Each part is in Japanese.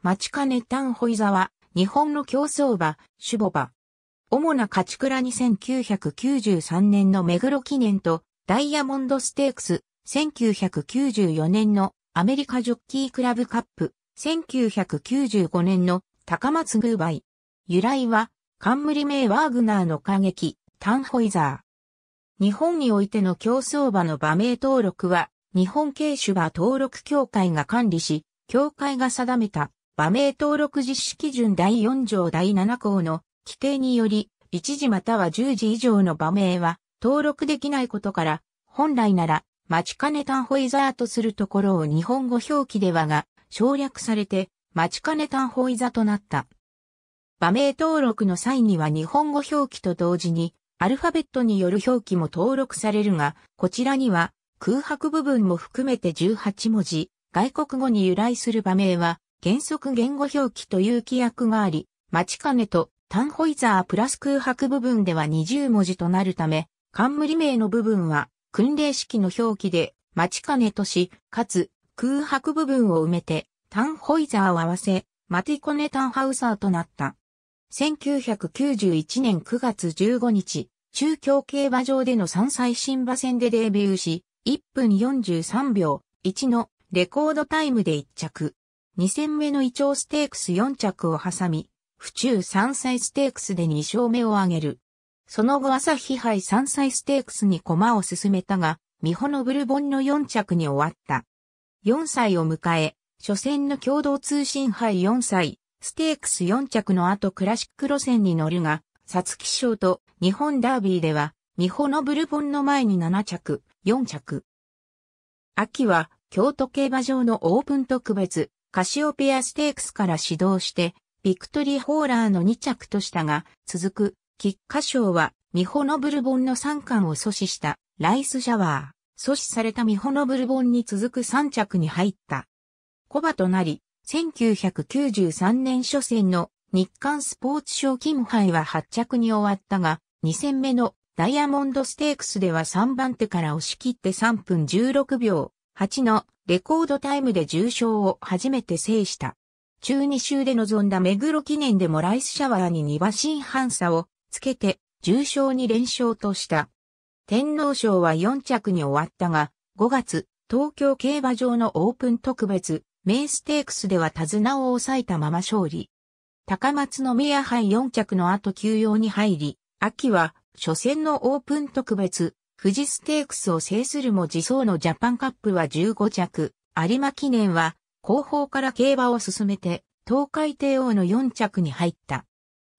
町金ンホイザは、日本の競走馬、シュボバ。主な勝ち倉に1993年の目黒記念と、ダイヤモンドステークス、1994年のアメリカジョッキークラブカップ、1995年の高松グーバイ。由来は、冠名ワーグナーの歌劇、タンホイザー。日本においての競走馬の馬名登録は、日本軽種馬登録協会が管理し、協会が定めた馬名登録実施基準第4条第7項の規定により、1時または10時以上の馬名は登録できないことから、本来なら、待ちかねタンホイザーとするところを日本語表記ではが、省略されて、待ちかねタンホイザとなった。馬名登録の際には日本語表記と同時に、アルファベットによる表記も登録されるが、こちらには空白部分も含めて18文字、外国語に由来する場名は原則言語表記という規約があり、待ち金とタンホイザープラス空白部分では20文字となるため、冠名の部分は訓令式の表記で待ち金とし、かつ空白部分を埋めてタンホイザーを合わせ、マティコネタンハウサーとなった。1991年9月15日、中京競馬場での3歳新馬戦でデビューし、1分43秒1のレコードタイムで1着。2戦目のイチョウステークス4着を挟み、府中山歳ステークスで2勝目を挙げる。その後朝日杯山歳ステークスに駒を進めたが、美穂のブルボンの4着に終わった。4歳を迎え、初戦の共同通信杯4歳、ステークス4着の後クラシック路線に乗るが、つき。賞と日本ダービーでは、美穂のブルボンの前に7着、4着。秋は京都競馬場のオープン特別カシオペアステークスから始動して、ビクトリーホーラーの2着としたが、続く、菊花賞は、ミホノブルボンの3冠を阻止した、ライスシャワー。阻止されたミホノブルボンに続く3着に入った。コバとなり、1993年初戦の日刊スポーツ賞金杯は8着に終わったが、2戦目のダイヤモンドステークスでは3番手から押し切って3分16秒8のレコードタイムで重賞を初めて制した。中2週で臨んだ目黒記念でもライスシャワーに2馬身半差をつけて重賞に連勝とした。天皇賞は4着に終わったが、5月、東京競馬場のオープン特別、メイステークスでは手綱を抑えたまま勝利。高松の宮杯4着の後休養に入り、秋は初戦のオープン特別、富士ステークスを制するも自走のジャパンカップは15着、有馬記念は後方から競馬を進めて、東海帝王の4着に入った。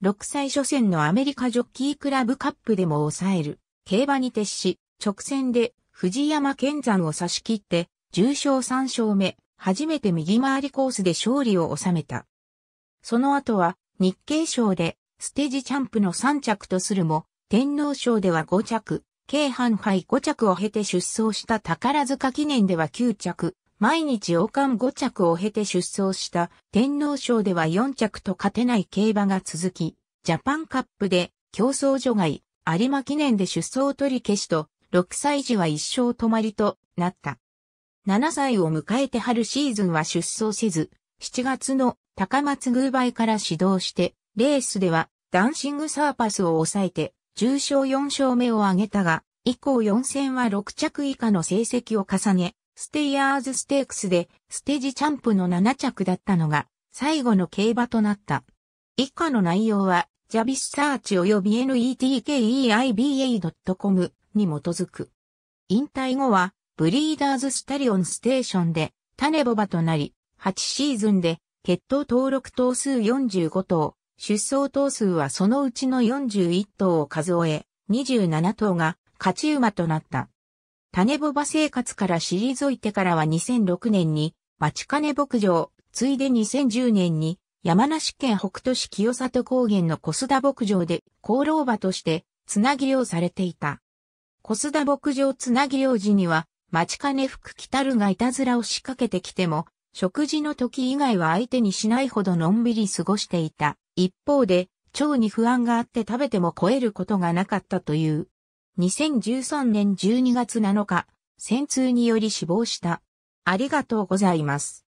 6歳初戦のアメリカジョッキークラブカップでも抑える、競馬に徹し、直線で藤山健山を差し切って、重賞3勝目、初めて右回りコースで勝利を収めた。その後は日経賞でステージチャンプの3着とするも、天皇賞では5着、京阪杯5着を経て出走した宝塚記念では9着、毎日王冠5着を経て出走した天皇賞では4着と勝てない競馬が続き、ジャパンカップで競争除外、有馬記念で出走取り消しと、6歳児は一生止まりとなった。7歳を迎えて春シーズンは出走せず、7月の高松偶杯から始動して、レースではダンシングサーパスを抑えて重賞4勝目を挙げたが、以降4戦は6着以下の成績を重ね、ステイヤーズステークスでステージチャンプの7着だったのが最後の競馬となった。以下の内容は、ジャビスサーチ及び netkeiba.com に基づく。引退後は、ブリーダーズスタリオンステーションで、種ボバとなり、8シーズンで、血統登録頭数45頭、出走頭数はそのうちの41頭を数え、27頭が勝ち馬となった。種ボバ生活から退いてからは2006年に、町金牧場、ついで2010年に、山梨県北都市清里高原の小須田牧場で、功労馬として、つなぎ漁されていた。小須田牧場つなぎ漁時には、町金福来たるがいたずらを仕掛けてきても、食事の時以外は相手にしないほどのんびり過ごしていた。一方で、腸に不安があって食べても超えることがなかったという。2013年12月7日、戦痛により死亡した。ありがとうございます。